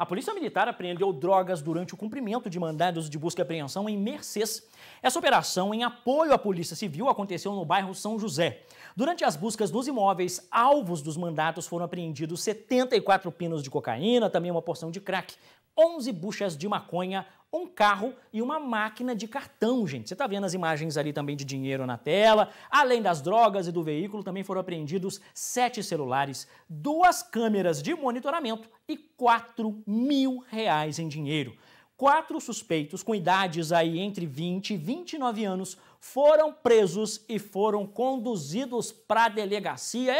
A Polícia Militar apreendeu drogas durante o cumprimento de mandados de busca e apreensão em Mercês. Essa operação, em apoio à Polícia Civil, aconteceu no bairro São José. Durante as buscas nos imóveis alvos dos mandatos, foram apreendidos 74 pinos de cocaína, também uma porção de crack, 11 buchas de maconha, um carro e uma máquina de cartão, gente. Você está vendo as imagens ali também de dinheiro na tela. Além das drogas e do veículo, também foram apreendidos sete celulares, duas câmeras de monitoramento e 4 mil reais em dinheiro. Quatro suspeitos com idades aí entre 20 e 29 anos foram presos e foram conduzidos para a delegacia.